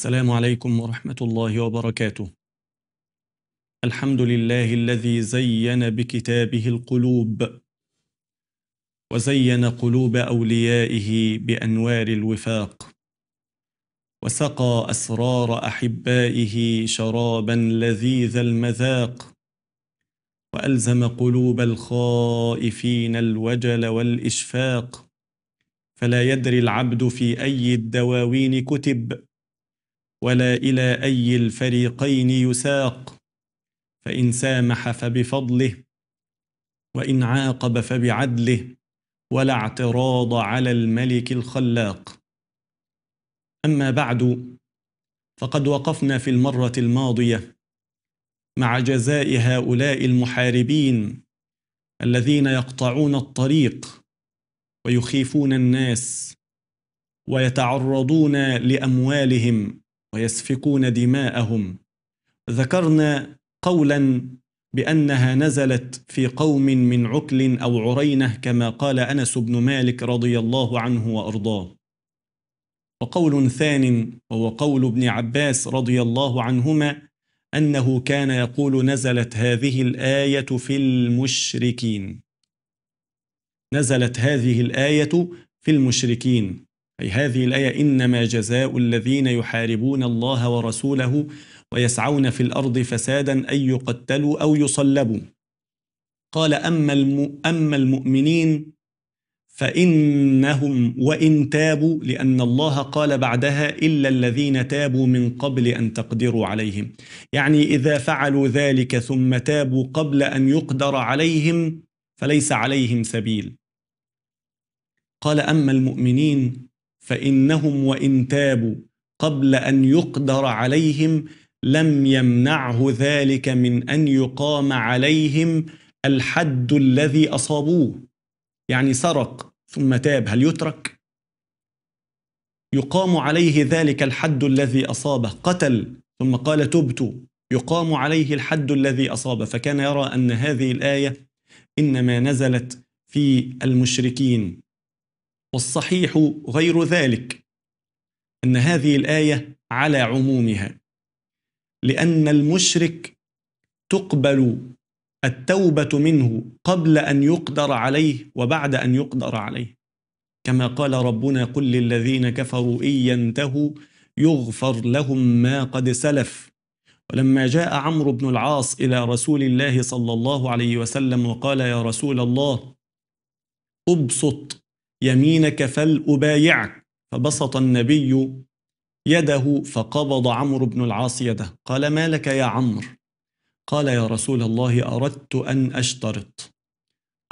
السلام عليكم ورحمة الله وبركاته الحمد لله الذي زين بكتابه القلوب وزين قلوب أوليائه بأنوار الوفاق وسقى أسرار أحبائه شرابا لذيذ المذاق وألزم قلوب الخائفين الوجل والإشفاق فلا يدري العبد في أي الدواوين كتب ولا إلى أي الفريقين يساق فإن سامح فبفضله وإن عاقب فبعدله ولا اعتراض على الملك الخلاق أما بعد فقد وقفنا في المرة الماضية مع جزاء هؤلاء المحاربين الذين يقطعون الطريق ويخيفون الناس ويتعرضون لأموالهم ويسفكون دماءهم ذكرنا قولا بأنها نزلت في قوم من عكل أو عرينة كما قال أنس بن مالك رضي الله عنه وأرضاه وقول ثان وهو قول ابن عباس رضي الله عنهما أنه كان يقول نزلت هذه الآية في المشركين نزلت هذه الآية في المشركين أي هذه الآية إنما جزاء الذين يحاربون الله ورسوله ويسعون في الأرض فسادا أن يقتلوا أو يصلبوا قال أما, أما المؤمنين فإنهم وإن تابوا لأن الله قال بعدها إلا الذين تابوا من قبل أن تقدروا عليهم يعني إذا فعلوا ذلك ثم تابوا قبل أن يقدر عليهم فليس عليهم سبيل قال أما المؤمنين فانهم وان تابوا قبل ان يقدر عليهم لم يمنعه ذلك من ان يقام عليهم الحد الذي اصابوه يعني سرق ثم تاب هل يترك يقام عليه ذلك الحد الذي اصابه قتل ثم قال تبت يقام عليه الحد الذي اصابه فكان يرى ان هذه الايه انما نزلت في المشركين والصحيح غير ذلك أن هذه الآية على عمومها لأن المشرك تقبل التوبة منه قبل أن يقدر عليه وبعد أن يقدر عليه كما قال ربنا قل للذين كفروا إن ينتهوا يغفر لهم ما قد سلف ولما جاء عمرو بن العاص إلى رسول الله صلى الله عليه وسلم وقال يا رسول الله أبسط يمينك فلأبايعك فبسط النبي يده فقبض عمرو بن العاص يده قال ما لك يا عمرو قال يا رسول الله أردت أن أشترط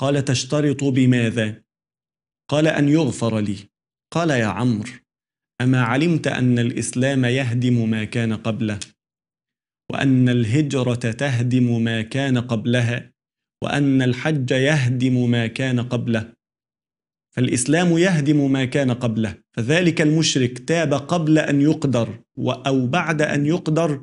قال تشترط بماذا؟ قال أن يغفر لي قال يا عمرو أما علمت أن الإسلام يهدم ما كان قبله وأن الهجرة تهدم ما كان قبلها وأن الحج يهدم ما كان قبله فالإسلام يهدم ما كان قبله فذلك المشرك تاب قبل أن يقدر أو بعد أن يقدر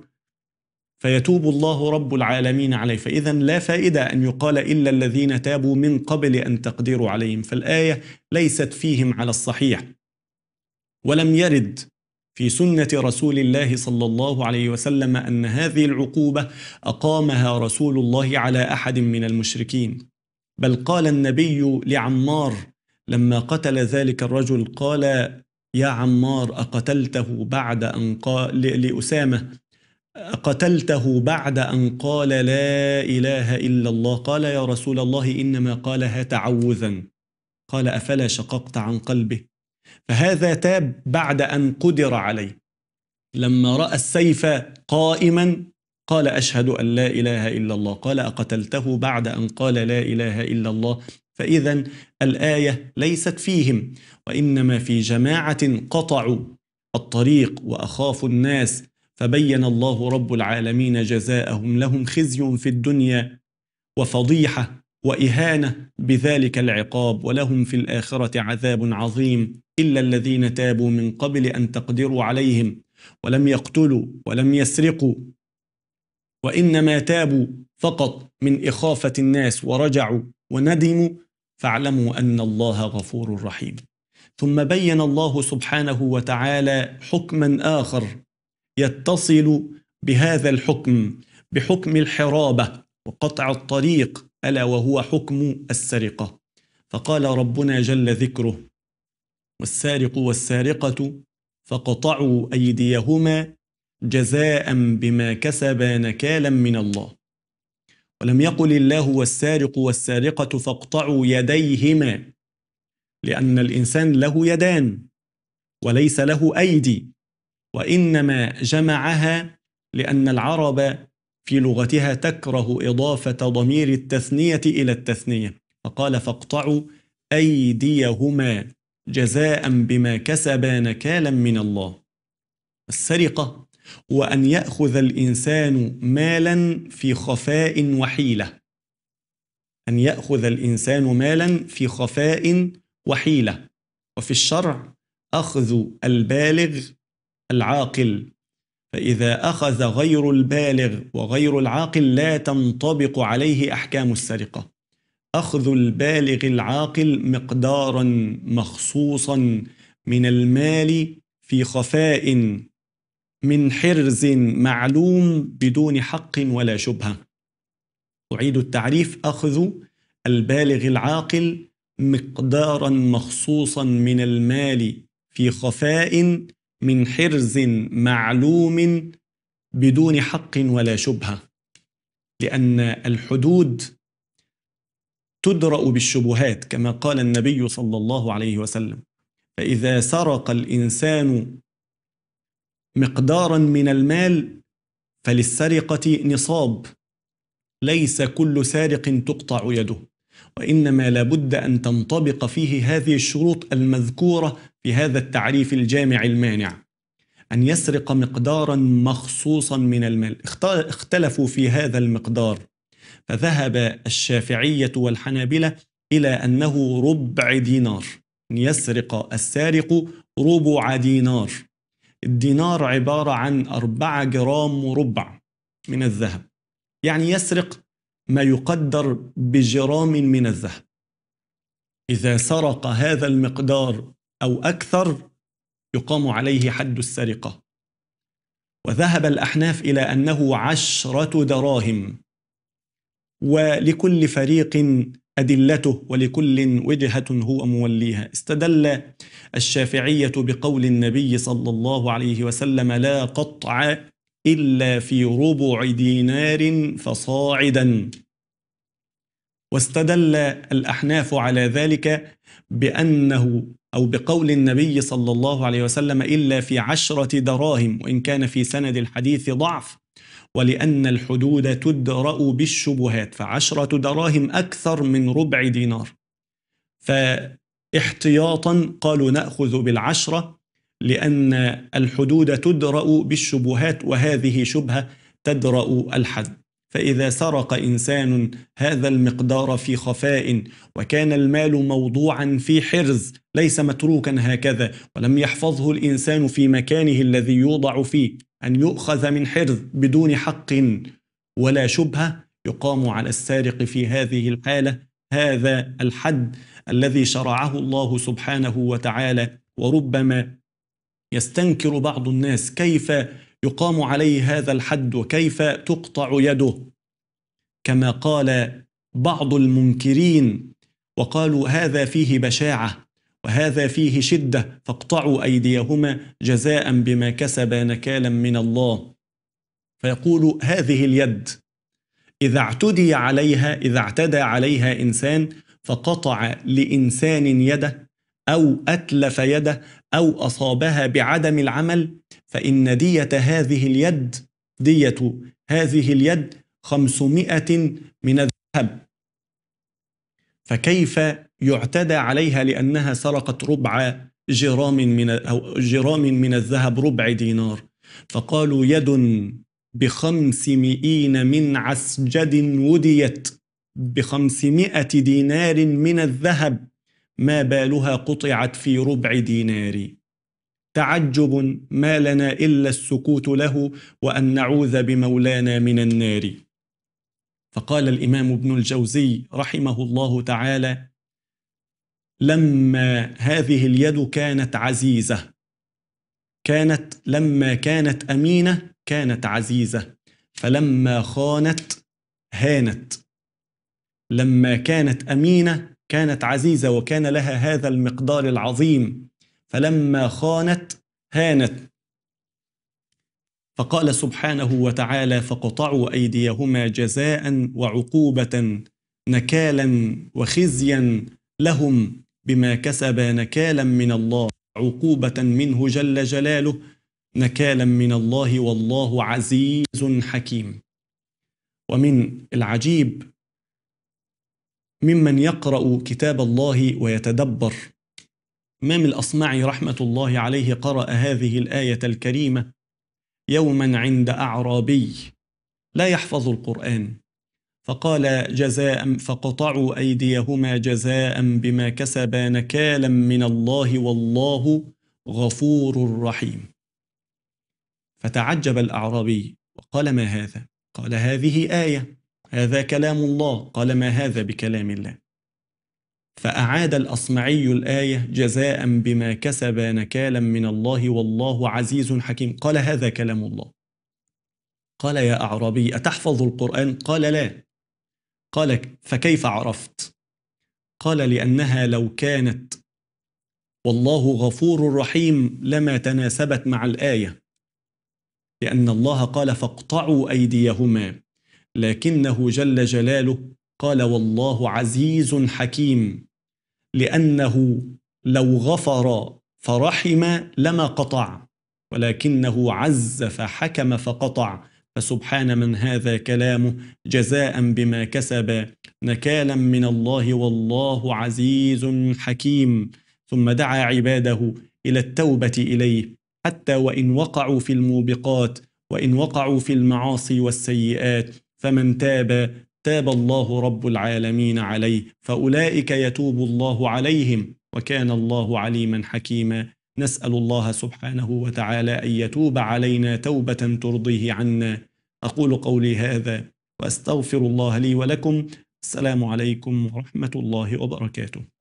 فيتوب الله رب العالمين عليه فإذا لا فائدة أن يقال إلا الذين تابوا من قبل أن تقدروا عليهم فالآية ليست فيهم على الصحيح ولم يرد في سنة رسول الله صلى الله عليه وسلم أن هذه العقوبة أقامها رسول الله على أحد من المشركين بل قال النبي لعمار لما قتل ذلك الرجل قال يا عمار أقتلته بعد أن قال لأسامة أقتلته بعد أن قال لا إله إلا الله قال يا رسول الله إنما قالها تعوذا قال أفلا شققت عن قلبه فهذا تاب بعد أن قدر عليه لما رأى السيف قائما قال أشهد أن لا إله إلا الله قال أقتلته بعد أن قال لا إله إلا الله فإذا الآية ليست فيهم وإنما في جماعة قطعوا الطريق وأخافوا الناس فبين الله رب العالمين جزاءهم لهم خزي في الدنيا وفضيحة وإهانة بذلك العقاب ولهم في الآخرة عذاب عظيم إلا الذين تابوا من قبل أن تقدروا عليهم ولم يقتلوا ولم يسرقوا وإنما تابوا فقط من إخافة الناس ورجعوا وندموا فاعلموا أن الله غفور رحيم ثم بين الله سبحانه وتعالى حكما آخر يتصل بهذا الحكم بحكم الحرابة وقطع الطريق ألا وهو حكم السرقة فقال ربنا جل ذكره والسارق والسارقة فقطعوا أيديهما جزاء بما كسبا نكالا من الله ولم يقل الله والسارق والسارقة فاقطعوا يديهما لأن الإنسان له يدان وليس له أيدي وإنما جمعها لأن العرب في لغتها تكره إضافة ضمير التثنية إلى التثنية فقال فاقطعوا أيديهما جزاء بما كسبا نكالا من الله السرقة وأن يأخذ الإنسان مالا في خفاء وحيلة أن يأخذ الإنسان مالا في خفاء وحيلة وفي الشرع أخذ البالغ العاقل فإذا أخذ غير البالغ وغير العاقل لا تنطبق عليه أحكام السرقة أخذ البالغ العاقل مقدارا مخصوصا من المال في خفاء من حرز معلوم بدون حق ولا شبهة أعيد التعريف أخذ البالغ العاقل مقدارا مخصوصا من المال في خفاء من حرز معلوم بدون حق ولا شبهة لأن الحدود تدرأ بالشبهات كما قال النبي صلى الله عليه وسلم فإذا سرق الإنسان مقدارا من المال فللسرقة نصاب ليس كل سارق تقطع يده وإنما لابد أن تنطبق فيه هذه الشروط المذكورة في هذا التعريف الجامع المانع أن يسرق مقدارا مخصوصا من المال اختلفوا في هذا المقدار فذهب الشافعية والحنابلة إلى أنه ربع دينار أن يسرق السارق ربع دينار الدينار عبارة عن أربعة جرام وربع من الذهب يعني يسرق ما يقدر بجرام من الذهب إذا سرق هذا المقدار أو أكثر يقام عليه حد السرقة وذهب الأحناف إلى أنه عشرة دراهم ولكل فريق أدلته ولكل وجهة هو موليها استدل الشافعية بقول النبي صلى الله عليه وسلم لا قطع إلا في ربع دينار فصاعدا واستدل الأحناف على ذلك بأنه أو بقول النبي صلى الله عليه وسلم إلا في عشرة دراهم وإن كان في سند الحديث ضعف ولأن الحدود تدرأ بالشبهات فعشرة دراهم أكثر من ربع دينار فاحتياطا قالوا نأخذ بالعشرة لأن الحدود تدرأ بالشبهات وهذه شبهة تدرأ الحد فإذا سرق إنسان هذا المقدار في خفاء وكان المال موضوعا في حرز ليس متروكا هكذا ولم يحفظه الإنسان في مكانه الذي يوضع فيه أن يؤخذ من حرز بدون حق ولا شبهة يقام على السارق في هذه الحالة هذا الحد الذي شرعه الله سبحانه وتعالى وربما يستنكر بعض الناس كيف يقام عليه هذا الحد وكيف تقطع يده كما قال بعض المنكرين وقالوا هذا فيه بشاعة وهذا فيه شدة فاقطعوا أيديهما جزاء بما كسبا نكالا من الله فيقول هذه اليد إذا اعتدي عليها إذا اعتدى عليها إنسان فقطع لإنسان يده أو أتلف يده أو أصابها بعدم العمل فإن دية هذه اليد دية هذه اليد خمسمائة من الذهب فكيف يعتدى عليها لأنها سرقت ربع جرام من أو جرام من الذهب ربع دينار فقالوا يد بخمسمائين من عسجد وديت بخمسمائة دينار من الذهب ما بالها قطعت في ربع دينار تعجب ما لنا إلا السكوت له وأن نعوذ بمولانا من النار فقال الإمام ابن الجوزي رحمه الله تعالى لما هذه اليد كانت عزيزة كانت لما كانت أمينة كانت عزيزة فلما خانت هانت لما كانت أمينة كانت عزيزة وكان لها هذا المقدار العظيم فلما خانت هانت فقال سبحانه وتعالى فقطعوا أيديهما جزاء وعقوبة نكالا وخزيا لهم بما كسبا نكالا من الله عقوبة منه جل جلاله نكالا من الله والله عزيز حكيم. ومن العجيب ممن يقرأ كتاب الله ويتدبر. إمام الأصمعي رحمة الله عليه قرأ هذه الآية الكريمة يوما عند أعرابي لا يحفظ القرآن فقال جزاء فقطعوا أيديهما جزاء بما كسبا نكالا من الله والله غفور رحيم فتعجب الأعرابي وقال ما هذا؟ قال هذه آية هذا كلام الله قال ما هذا بكلام الله فأعاد الأصمعي الآية جزاء بما كسبا نكالا من الله والله عزيز حكيم قال هذا كلام الله قال يا أعرابي أتحفظ القرآن؟ قال لا قال فكيف عرفت قال لانها لو كانت والله غفور رحيم لما تناسبت مع الايه لان الله قال فاقطعوا ايديهما لكنه جل جلاله قال والله عزيز حكيم لانه لو غفر فرحم لما قطع ولكنه عز فحكم فقطع فسبحان من هذا كلامه جزاء بما كسب نكالا من الله والله عزيز حكيم ثم دعا عباده إلى التوبة إليه حتى وإن وقعوا في الموبقات وإن وقعوا في المعاصي والسيئات فمن تاب تاب الله رب العالمين عليه فأولئك يتوب الله عليهم وكان الله عليما حكيما نسأل الله سبحانه وتعالى أن يتوب علينا توبة ترضيه عنا أقول قولي هذا وأستغفر الله لي ولكم السلام عليكم ورحمة الله وبركاته